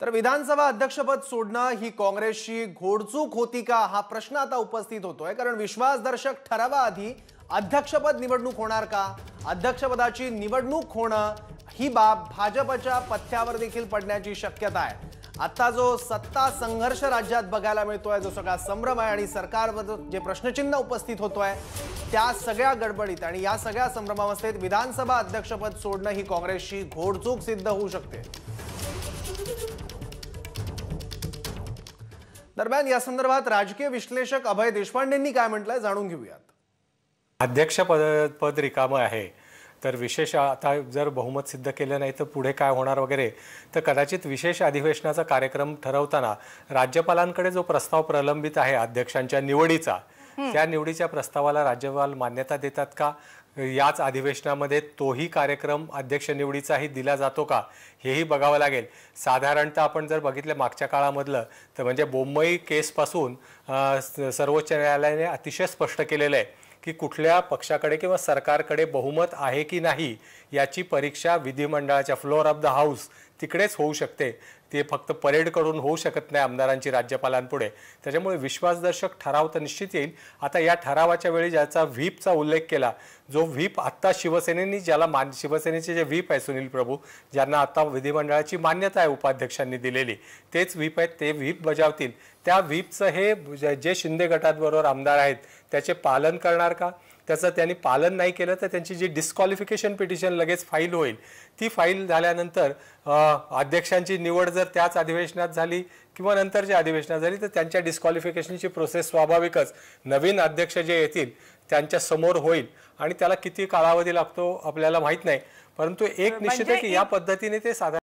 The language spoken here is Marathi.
तर विधानसभा अध्यक्षपद सोडणं ही काँग्रेसची घोडचूक होती का हा प्रश्न आता उपस्थित होतोय कारण विश्वासदर्शक ठरावाआधी अध्यक्षपद निवडणूक होणार का अध्यक्षपदाची निवडणूक होणं ही बाब भाजपच्या पथ्यावर देखील पडण्याची शक्यता आहे आता जो सत्ता संघर्ष राज्यात बघायला मिळतोय जो सगळा संभ्रम आहे आणि सरकारवर जे प्रश्नचिन्ह उपस्थित होतोय त्या सगळ्या गडबडीत आणि या सगळ्या संभ्रमावस्थेत विधानसभा अध्यक्षपद सोडणं ही काँग्रेसची घोडचूक सिद्ध होऊ शकते दरम्यान या संदर्भात राजकीय विश्लेषक अभय देशपांडेंनी काय म्हटलंय जाणून घेऊयात अध्यक्ष पद पद रिकामं आहे तर विशेष आता जर बहुमत सिद्ध केलं नाही तर पुढे काय होणार वगैरे तर कदाचित विशेष अधिवेशनाचा कार्यक्रम ठरवताना राज्यपालांकडे जो प्रस्ताव प्रलंबित आहे अध्यक्षांच्या निवडीचा त्या निवडीच्या प्रस्तावाला राज्यपाल मान्यता देतात का याच अधिवेशनामध्ये तोही कार्यक्रम अध्यक्ष निवडीचाही दिला जातो का हेही बघावं लागेल साधारणतः आपण जर बघितलं मागच्या काळामधलं तर म्हणजे बोंबई केसपासून सर्वोच्च न्यायालयाने अतिशय स्पष्ट केलेलं आहे की कुठल्या पक्षाकडे किंवा सरकारकडे बहुमत आहे की नाही याची परीक्षा विधिमंडळाच्या फ्लोअर ऑफ द हाऊस तिकडेच होऊ शकते ते फक्त परेड करून होऊ शकत नाही आमदारांची राज्यपालांपुढे त्याच्यामुळे विश्वासदर्शक ठराव तर निश्चित येईल आता या ठरावाच्या वेळी ज्याचा व्हीपचा उल्लेख केला जो व्हीप आत्ता शिवसेनेनी ज्याला मान शिवसेनेचे जे व्हीप आहे सुनील प्रभू ज्यांना आता विधिमंडळाची मान्यता आहे उपाध्यक्षांनी दिलेली तेच व्हीप आहेत ते व्हीप बजावतील त्या व्हीपचं हे जे शिंदे गटाबरोबर आमदार आहेत त्याचे पालन करणार का त्याचं त्यांनी पालन नाही केलं तर त्यांची जी डिस्क्वालिफिकेशन पिटिशन लगेच फाईल होईल ती फाईल झाल्यानंतर अध्यक्षांची निवड जर त्याच अधिवेशनात झाली किंवा नंतरच्या अधिवेशनात झाली तर त्यांच्या डिस्कॉलिफिकेशनची प्रोसेस स्वाभाविकच नवीन अध्यक्ष जे येतील त्यांच्या समोर होईल आणि त्याला किती कालावधी लागतो आपल्याला माहीत नाही परंतु एक निश्चित आहे म्हणजे की या पद्धतीने ते साधारण